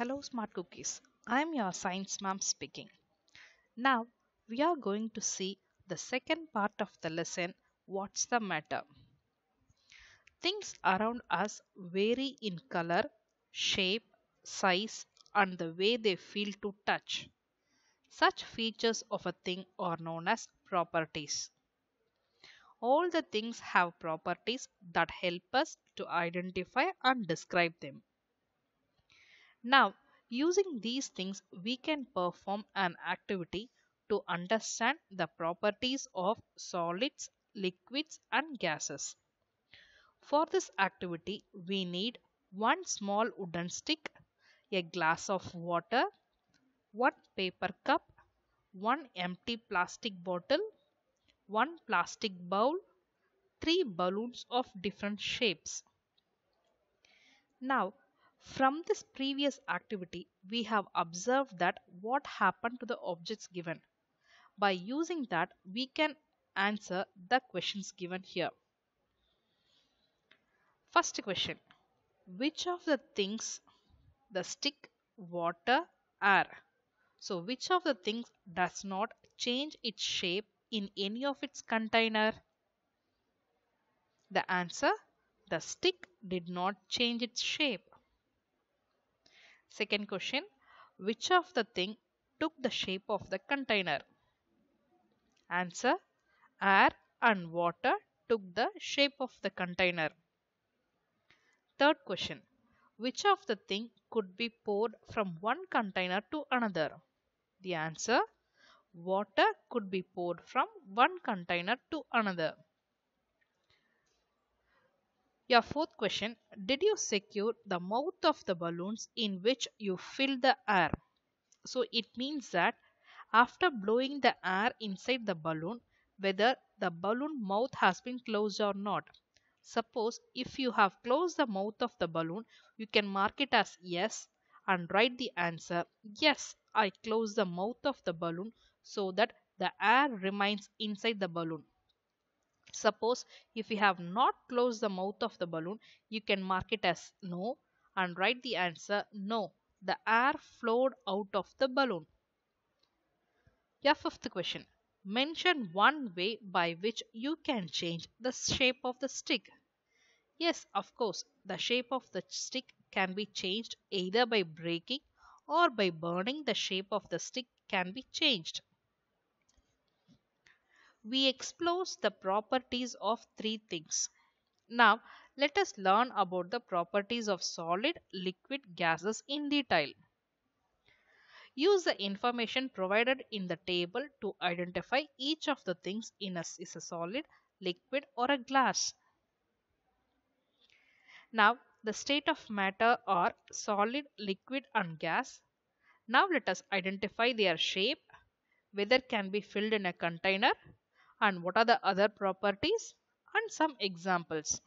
Hello Smart Cookies, I am your science mom speaking. Now we are going to see the second part of the lesson What's the Matter? Things around us vary in color, shape, size and the way they feel to touch. Such features of a thing are known as properties. All the things have properties that help us to identify and describe them. Now, using these things, we can perform an activity to understand the properties of solids, liquids and gases. For this activity, we need one small wooden stick, a glass of water, one paper cup, one empty plastic bottle, one plastic bowl, three balloons of different shapes. Now, from this previous activity, we have observed that what happened to the objects given. By using that, we can answer the questions given here. First question, which of the things the stick, water, air? So which of the things does not change its shape in any of its container? The answer, the stick did not change its shape. Second question, which of the thing took the shape of the container? Answer, air and water took the shape of the container. Third question, which of the thing could be poured from one container to another? The answer, water could be poured from one container to another. Your fourth question Did you secure the mouth of the balloons in which you filled the air? So it means that after blowing the air inside the balloon, whether the balloon mouth has been closed or not. Suppose if you have closed the mouth of the balloon, you can mark it as yes and write the answer. Yes, I closed the mouth of the balloon so that the air remains inside the balloon. Suppose if you have not closed the mouth of the balloon, you can mark it as no and write the answer no. The air flowed out of the balloon. Your fifth question. Mention one way by which you can change the shape of the stick. Yes, of course, the shape of the stick can be changed either by breaking or by burning the shape of the stick can be changed we explore the properties of three things. Now, let us learn about the properties of solid, liquid, gases in detail. Use the information provided in the table to identify each of the things in us is a solid, liquid or a glass. Now, the state of matter are solid, liquid and gas. Now let us identify their shape, whether can be filled in a container and what are the other properties and some examples.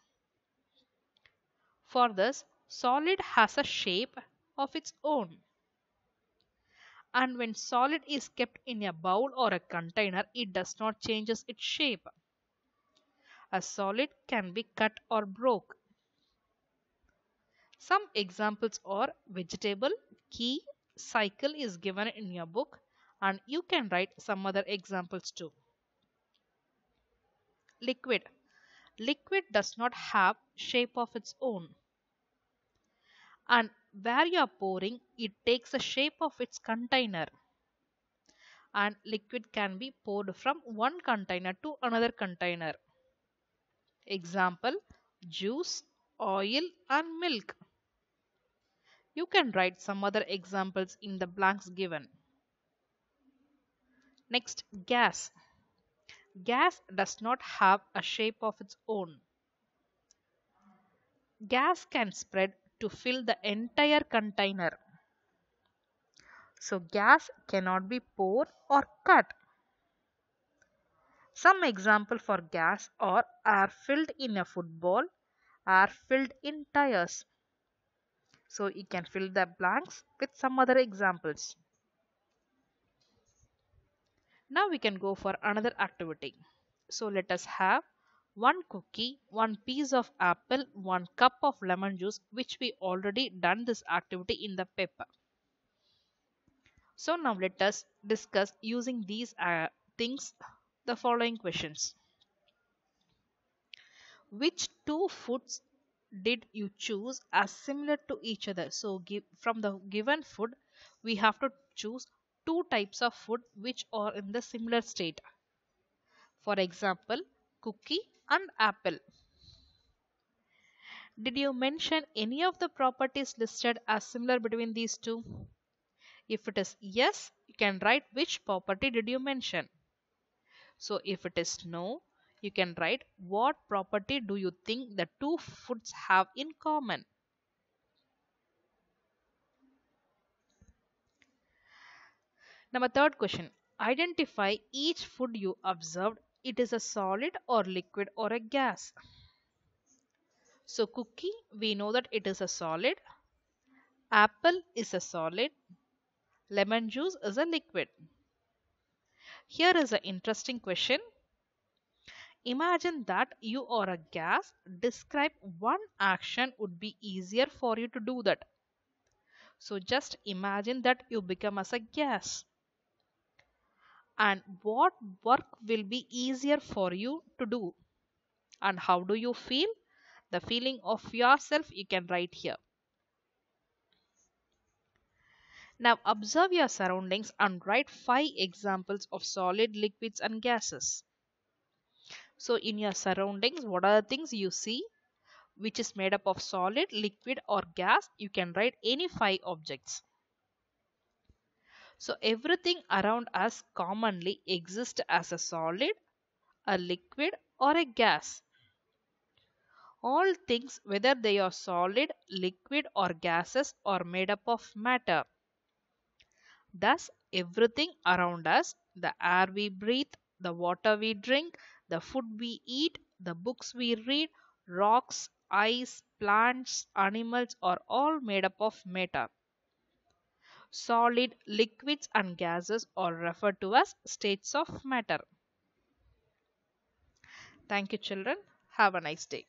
For this, solid has a shape of its own. And when solid is kept in a bowl or a container, it does not changes its shape. A solid can be cut or broke. Some examples are vegetable, key, cycle is given in your book and you can write some other examples too liquid liquid does not have shape of its own and where you are pouring it takes a shape of its container and liquid can be poured from one container to another container example juice oil and milk you can write some other examples in the blanks given next gas Gas does not have a shape of its own. Gas can spread to fill the entire container. So gas cannot be poured or cut. Some example for gas are air filled in a football, air filled in tires. So you can fill the blanks with some other examples. Now we can go for another activity. So let us have one cookie, one piece of apple, one cup of lemon juice which we already done this activity in the paper. So now let us discuss using these uh, things the following questions. Which two foods did you choose as similar to each other? So give, from the given food we have to choose two types of food which are in the similar state. For example, cookie and apple. Did you mention any of the properties listed as similar between these two? If it is yes, you can write which property did you mention. So if it is no, you can write what property do you think the two foods have in common. Number third question. Identify each food you observed. It is a solid or liquid or a gas. So cookie, we know that it is a solid. Apple is a solid. Lemon juice is a liquid. Here is an interesting question. Imagine that you are a gas. Describe one action would be easier for you to do that. So just imagine that you become as a gas and what work will be easier for you to do and how do you feel the feeling of yourself you can write here now observe your surroundings and write five examples of solid liquids and gases so in your surroundings what are the things you see which is made up of solid liquid or gas you can write any five objects so everything around us commonly exists as a solid, a liquid or a gas. All things whether they are solid, liquid or gases are made up of matter. Thus everything around us, the air we breathe, the water we drink, the food we eat, the books we read, rocks, ice, plants, animals are all made up of matter solid, liquids and gases are referred to as states of matter. Thank you children. Have a nice day.